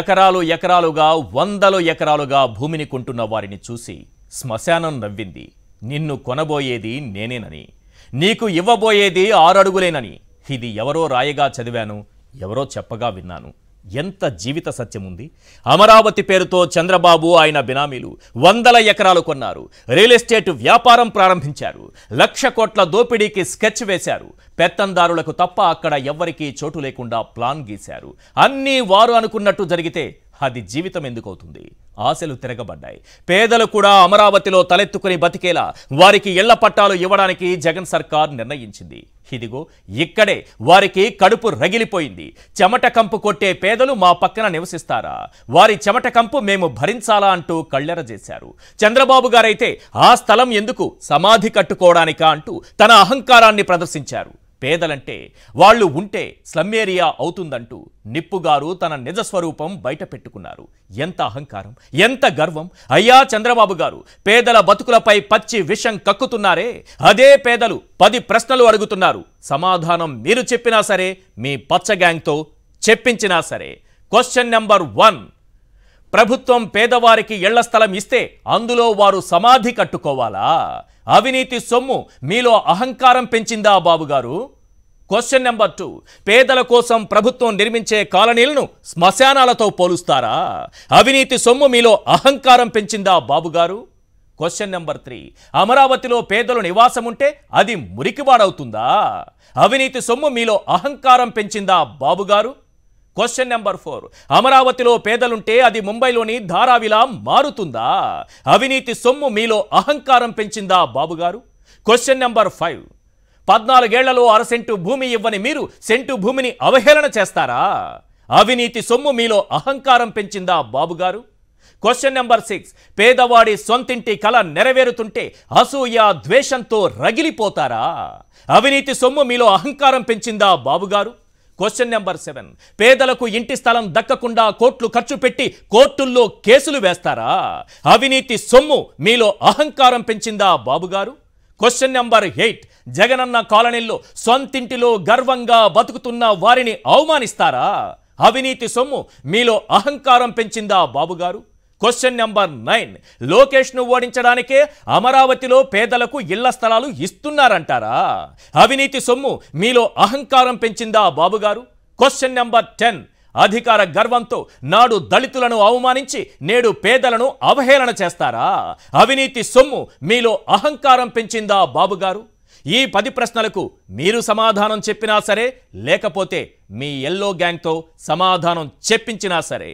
ఎకరాలు ఎకరాలుగా వందలు ఎకరాలుగా భూమిని కొంటున్న వారిని చూసి శ్మశానం నవ్వింది నిన్ను కొనబోయేది నేనేనని నీకు ఇవ్వబోయేది ఆరడుగులేనని ఇది ఎవరో రాయగా చదివాను ఎవరో చెప్పగా విన్నాను ఎంత జీవిత సత్యం ఉంది అమరావతి పేరుతో చంద్రబాబు ఆయన బినామీలు వందల ఎకరాలు కొన్నారు రియల్ ఎస్టేట్ వ్యాపారం ప్రారంభించారు లక్ష కోట్ల దోపిడీకి స్కెచ్ వేశారు పెత్తందారులకు తప్ప అక్కడ ఎవ్వరికీ చోటు లేకుండా ప్లాన్ గీశారు అన్నీ వారు అనుకున్నట్టు జరిగితే అది జీవితం ఎందుకు అవుతుంది ఆశలు తిరగబడ్డాయి పేదలు కూడా అమరావతిలో తలెత్తుకుని బతికేలా వారికి ఇళ్ల పట్టాలు ఇవ్వడానికి జగన్ సర్కార్ నిర్ణయించింది ఇదిగో ఇక్కడే వారికి కడుపు రగిలిపోయింది చెమట కంపు కొట్టే పేదలు మా పక్కన నివసిస్తారా వారి చెమట కంపు మేము భరించాలా అంటూ కళ్ళెర చేశారు చంద్రబాబు గారైతే ఆ స్థలం ఎందుకు సమాధి కట్టుకోవడానికా అంటూ తన అహంకారాన్ని ప్రదర్శించారు పేదలంటే వాళ్ళు ఉంటే స్లమ్ ఏరియా అవుతుందంటూ నిప్పుగారు తన నిజస్వరూపం పెట్టుకున్నారు ఎంత అహంకారం ఎంత గర్వం అయ్యా చంద్రబాబు గారు పేదల బతుకులపై పచ్చి విషం కక్కుతున్నారే అదే పేదలు పది ప్రశ్నలు అడుగుతున్నారు సమాధానం మీరు చెప్పినా సరే మీ పచ్చ గ్యాంగ్తో చెప్పించినా సరే క్వశ్చన్ నెంబర్ వన్ ప్రభుత్వం పేదవారికి ఇళ్ల స్థలం ఇస్తే అందులో వారు సమాధి కట్టుకోవాలా అవినీతి సొమ్ము మీలో అహంకారం పెంచిందా బాబుగారు క్వశ్చన్ నెంబర్ టూ పేదల కోసం ప్రభుత్వం నిర్మించే కాలనీలను శ్మశానాలతో పోలుస్తారా అవినీతి సొమ్ము మీలో అహంకారం పెంచిందా బాబుగారు క్వశ్చన్ నెంబర్ త్రీ అమరావతిలో పేదలు నివాసం ఉంటే అది మురికివాడవుతుందా అవినీతి సొమ్ము మీలో అహంకారం పెంచిందా బాబుగారు క్వశ్చన్ నెంబర్ ఫోర్ అమరావతిలో పేదలుంటే అది ముంబైలోని ధారావిలా మారుతుందా అవినీతి సొమ్ము మీలో అహంకారం పెంచిందా బాబుగారు క్వశ్చన్ నెంబర్ ఫైవ్ పద్నాలుగేళ్లలో అరసెంటు భూమి ఇవ్వని మీరు సెంటు భూమిని అవహేళన చేస్తారా అవినీతి సొమ్ము మీలో అహంకారం పెంచిందా బాబుగారు క్వశ్చన్ నెంబర్ సిక్స్ పేదవాడి సొంతింటి కళ నెరవేరుతుంటే అసూయ ద్వేషంతో రగిలిపోతారా అవినీతి సొమ్ము మీలో అహంకారం పెంచిందా బాబుగారు క్వశ్చన్ నెంబర్ సెవెన్ పేదలకు ఇంటి స్థలం దక్కకుండా కోట్లు ఖర్చు పెట్టి కోర్టుల్లో కేసులు వేస్తారా అవినీతి సొమ్ము మీలో అహంకారం పెంచిందా బాబుగారు క్వశ్చన్ నెంబర్ ఎయిట్ జగనన్న కాలనీల్లో సొంతింటిలో గర్వంగా బతుకుతున్న వారిని అవమానిస్తారా అవినీతి సొమ్ము మీలో అహంకారం పెంచిందా బాబుగారు క్వశ్చన్ నెంబర్ నైన్ లోకేష్ను ఓడించడానికే అమరావతిలో పేదలకు ఇళ్ల స్థలాలు ఇస్తున్నారంటారా అవినీతి సొమ్ము మీలో అహంకారం పెంచిందా బాబుగారు క్వశ్చన్ నెంబర్ టెన్ అధికార గర్వంతో నాడు దళితులను అవమానించి నేడు పేదలను అవహేళన చేస్తారా అవినీతి సొమ్ము మీలో అహంకారం పెంచిందా బాబుగారు ఈ పది ప్రశ్నలకు మీరు సమాధానం చెప్పినా సరే లేకపోతే మీ ఎల్లో గ్యాంగ్తో సమాధానం చెప్పించినా సరే